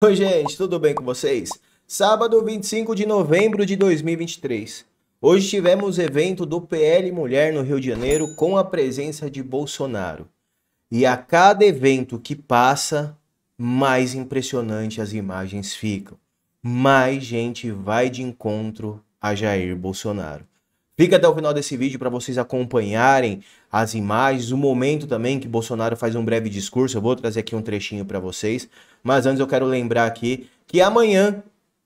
Oi, gente, tudo bem com vocês? Sábado 25 de novembro de 2023. Hoje tivemos evento do PL Mulher no Rio de Janeiro com a presença de Bolsonaro. E a cada evento que passa, mais impressionante as imagens ficam. Mais gente vai de encontro a Jair Bolsonaro. Fica até o final desse vídeo para vocês acompanharem as imagens, o momento também que Bolsonaro faz um breve discurso. Eu vou trazer aqui um trechinho para vocês. Mas antes eu quero lembrar aqui que amanhã,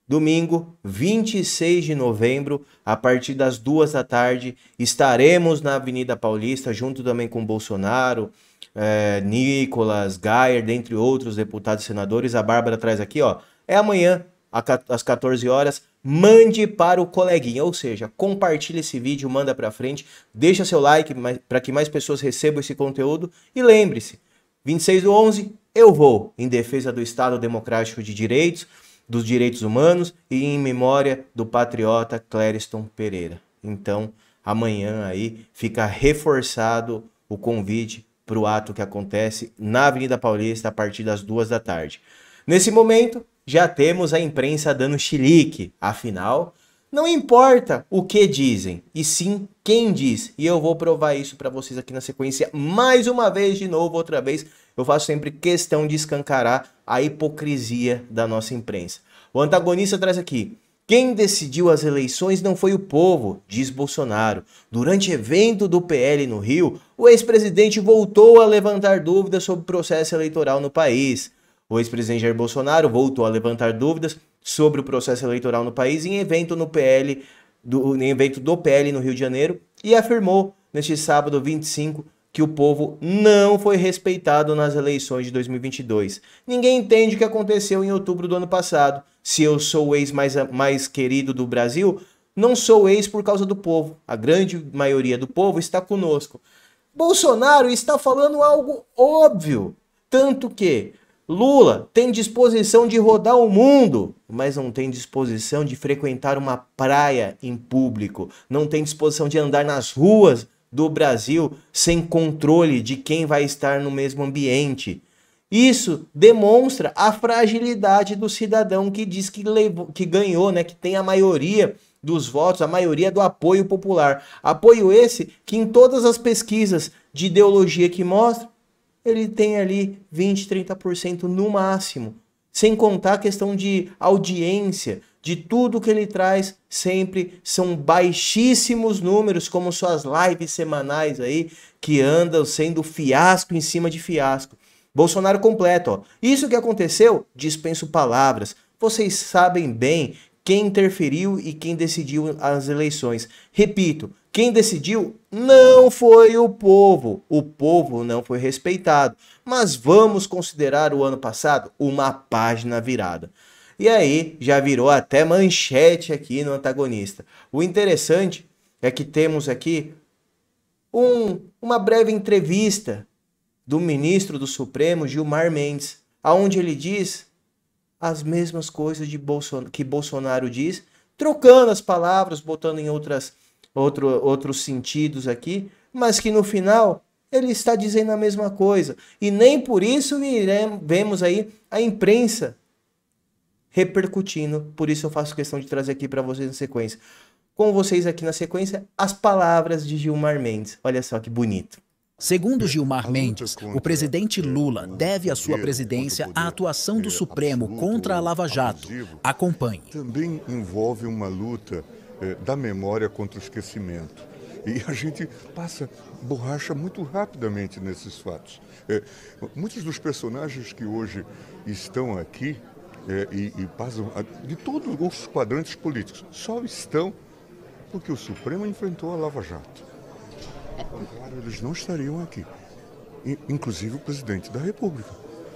domingo, 26 de novembro, a partir das duas da tarde, estaremos na Avenida Paulista, junto também com Bolsonaro, é, Nicolas, Gayer, dentre outros deputados e senadores. A Bárbara traz aqui, ó. É amanhã, às 14 horas mande para o coleguinha, ou seja, compartilhe esse vídeo, manda para frente, deixa seu like para que mais pessoas recebam esse conteúdo e lembre-se, 26 do 11, eu vou em defesa do Estado Democrático de Direitos, dos direitos humanos e em memória do patriota Clériston Pereira. Então, amanhã aí fica reforçado o convite para o ato que acontece na Avenida Paulista a partir das duas da tarde. Nesse momento, já temos a imprensa dando chilique. Afinal, não importa o que dizem, e sim quem diz. E eu vou provar isso para vocês aqui na sequência mais uma vez, de novo, outra vez. Eu faço sempre questão de escancarar a hipocrisia da nossa imprensa. O antagonista traz aqui. Quem decidiu as eleições não foi o povo, diz Bolsonaro. Durante evento do PL no Rio, o ex-presidente voltou a levantar dúvidas sobre o processo eleitoral no país. O ex-presidente Jair Bolsonaro voltou a levantar dúvidas sobre o processo eleitoral no país em evento no PL do, em evento do PL no Rio de Janeiro e afirmou neste sábado 25 que o povo não foi respeitado nas eleições de 2022. Ninguém entende o que aconteceu em outubro do ano passado. Se eu sou o ex mais, mais querido do Brasil, não sou ex por causa do povo. A grande maioria do povo está conosco. Bolsonaro está falando algo óbvio. Tanto que Lula tem disposição de rodar o mundo, mas não tem disposição de frequentar uma praia em público, não tem disposição de andar nas ruas do Brasil sem controle de quem vai estar no mesmo ambiente. Isso demonstra a fragilidade do cidadão que diz que, levou, que ganhou, né, que tem a maioria dos votos, a maioria do apoio popular. Apoio esse que em todas as pesquisas de ideologia que mostra ele tem ali 20, 30% no máximo. Sem contar a questão de audiência, de tudo que ele traz, sempre são baixíssimos números, como suas lives semanais aí, que andam sendo fiasco em cima de fiasco. Bolsonaro completo, ó. Isso que aconteceu, dispenso palavras. Vocês sabem bem quem interferiu e quem decidiu as eleições. Repito, quem decidiu não foi o povo. O povo não foi respeitado. Mas vamos considerar o ano passado uma página virada. E aí já virou até manchete aqui no antagonista. O interessante é que temos aqui um, uma breve entrevista do ministro do Supremo Gilmar Mendes, aonde ele diz as mesmas coisas de Bolson que Bolsonaro diz, trocando as palavras, botando em outras, outro, outros sentidos aqui, mas que no final ele está dizendo a mesma coisa. E nem por isso vemos aí a imprensa repercutindo. Por isso eu faço questão de trazer aqui para vocês na sequência. Com vocês aqui na sequência, as palavras de Gilmar Mendes. Olha só que bonito. Segundo Gilmar Mendes, o presidente Lula né? deve a sua presidência à atuação do Supremo contra a Lava Jato. Acompanhe. Também envolve uma luta eh, da memória contra o esquecimento. E a gente passa borracha muito rapidamente nesses fatos. Eh, muitos dos personagens que hoje estão aqui eh, e, passam de todos os quadrantes políticos só estão porque o Supremo enfrentou a Lava Jato. Contrário, eles não estariam aqui, inclusive o presidente da República.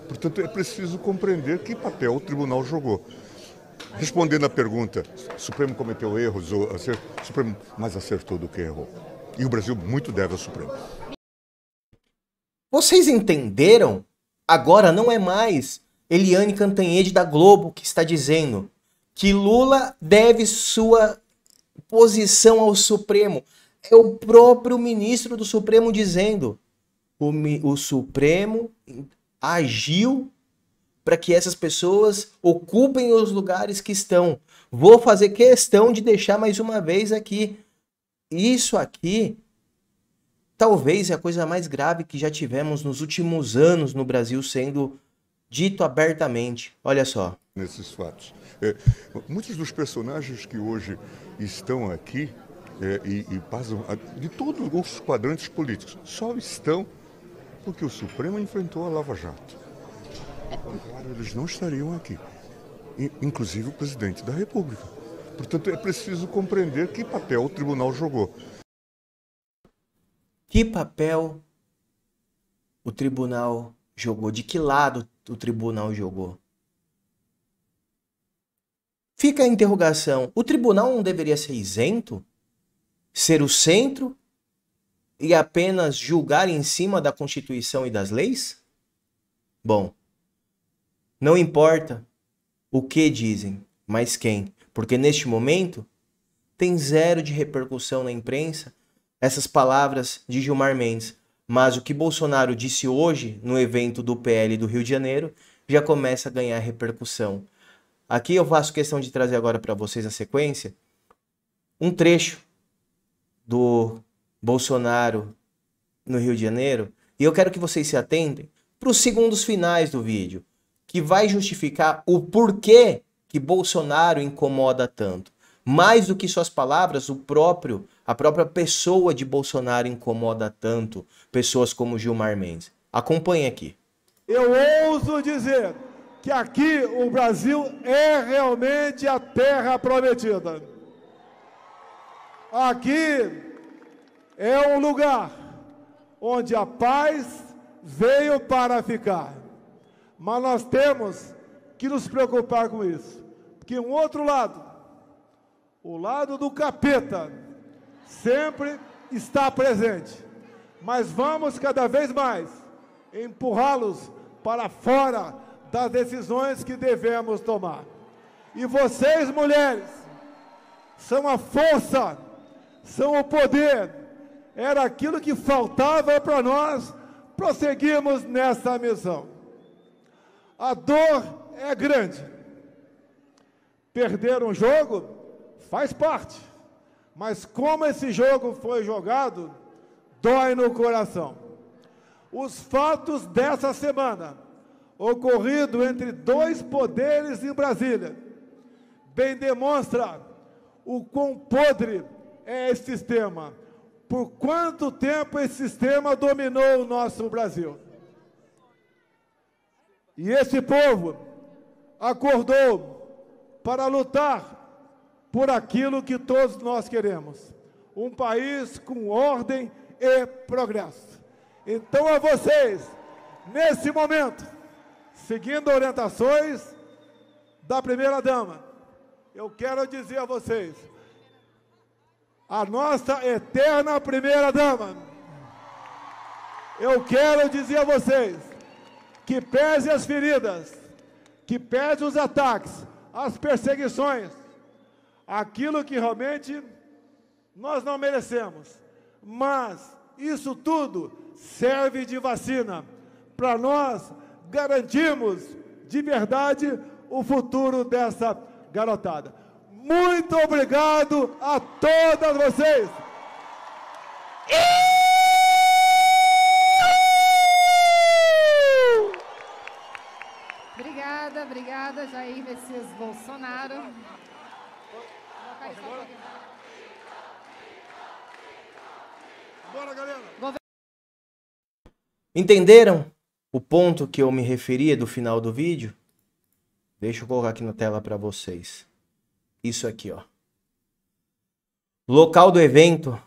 Portanto, é preciso compreender que papel o tribunal jogou. Respondendo à pergunta, o Supremo cometeu erros, ou acerto, o Supremo mais acertou do que errou. E o Brasil muito deve ao Supremo. Vocês entenderam? Agora não é mais Eliane Cantanhede da Globo que está dizendo que Lula deve sua posição ao Supremo é o próprio ministro do Supremo dizendo: o, o Supremo agiu para que essas pessoas ocupem os lugares que estão. Vou fazer questão de deixar mais uma vez aqui. Isso aqui talvez é a coisa mais grave que já tivemos nos últimos anos no Brasil sendo dito abertamente. Olha só. Nesses fatos. É, muitos dos personagens que hoje estão aqui é, e, e passam de todos os quadrantes políticos. Só estão porque o Supremo enfrentou a Lava Jato. Claro, eles não estariam aqui, inclusive o presidente da República. Portanto, é preciso compreender que papel o tribunal jogou. Que papel o tribunal jogou? De que lado o tribunal jogou? Fica a interrogação: o tribunal não deveria ser isento? ser o centro e apenas julgar em cima da Constituição e das leis? Bom, não importa o que dizem, mas quem, porque neste momento tem zero de repercussão na imprensa essas palavras de Gilmar Mendes. Mas o que Bolsonaro disse hoje no evento do PL do Rio de Janeiro já começa a ganhar repercussão. Aqui eu faço questão de trazer agora para vocês a sequência um trecho do Bolsonaro no Rio de Janeiro, e eu quero que vocês se atentem para os segundos finais do vídeo, que vai justificar o porquê que Bolsonaro incomoda tanto. Mais do que suas palavras, o próprio, a própria pessoa de Bolsonaro incomoda tanto pessoas como Gilmar Mendes. Acompanhe aqui. Eu ouso dizer que aqui o Brasil é realmente a terra prometida. Aqui é um lugar onde a paz veio para ficar. Mas nós temos que nos preocupar com isso. Porque um outro lado, o lado do capeta, sempre está presente. Mas vamos cada vez mais empurrá-los para fora das decisões que devemos tomar. E vocês, mulheres, são a força são o poder. Era aquilo que faltava para nós prosseguirmos nessa missão. A dor é grande. Perder um jogo faz parte, mas como esse jogo foi jogado, dói no coração. Os fatos dessa semana, ocorrido entre dois poderes em Brasília, bem demonstra o quão podre é esse sistema? Por quanto tempo esse sistema dominou o nosso Brasil? E esse povo acordou para lutar por aquilo que todos nós queremos: um país com ordem e progresso. Então, a vocês, nesse momento, seguindo orientações da primeira-dama, eu quero dizer a vocês a nossa eterna primeira-dama. Eu quero dizer a vocês que pese as feridas, que pese os ataques, as perseguições, aquilo que realmente nós não merecemos. Mas isso tudo serve de vacina para nós garantirmos de verdade o futuro dessa garotada. Muito obrigado a todas vocês. Obrigada, obrigada, Jair Messias Bolsonaro. Bora, galera. Entenderam o ponto que eu me referia do final do vídeo? Deixa eu colocar aqui na tela para vocês isso aqui, ó. Local do evento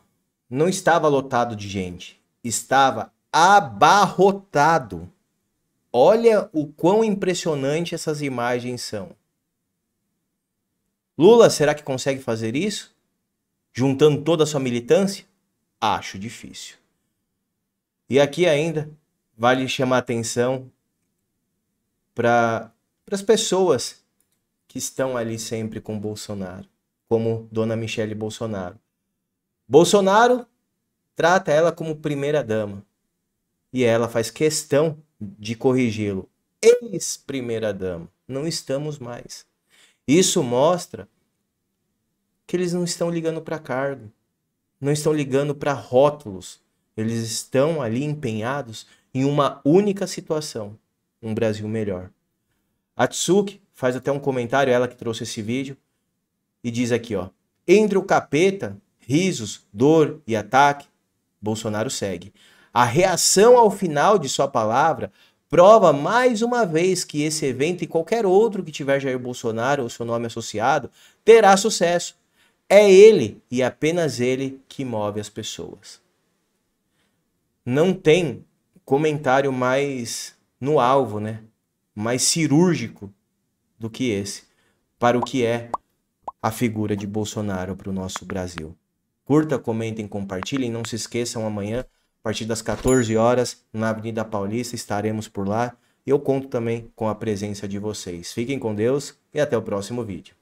não estava lotado de gente, estava abarrotado. Olha o quão impressionante essas imagens são. Lula, será que consegue fazer isso? Juntando toda a sua militância? Acho difícil. E aqui ainda vale chamar atenção para as pessoas que estão ali sempre com Bolsonaro, como Dona Michele Bolsonaro. Bolsonaro trata ela como primeira-dama e ela faz questão de corrigi-lo. Ex-primeira-dama, não estamos mais. Isso mostra que eles não estão ligando para cargo, não estão ligando para rótulos. Eles estão ali empenhados em uma única situação: um Brasil melhor. Atsuki faz até um comentário, ela que trouxe esse vídeo, e diz aqui, ó. Entre o capeta, risos, dor e ataque, Bolsonaro segue. A reação ao final de sua palavra prova mais uma vez que esse evento e qualquer outro que tiver Jair Bolsonaro ou seu nome associado terá sucesso. É ele e apenas ele que move as pessoas. Não tem comentário mais no alvo, né? Mais cirúrgico do que esse para o que é a figura de Bolsonaro para o nosso Brasil. Curta, comentem, compartilhem. Não se esqueçam, amanhã, a partir das 14 horas, na Avenida Paulista, estaremos por lá. e Eu conto também com a presença de vocês. Fiquem com Deus e até o próximo vídeo.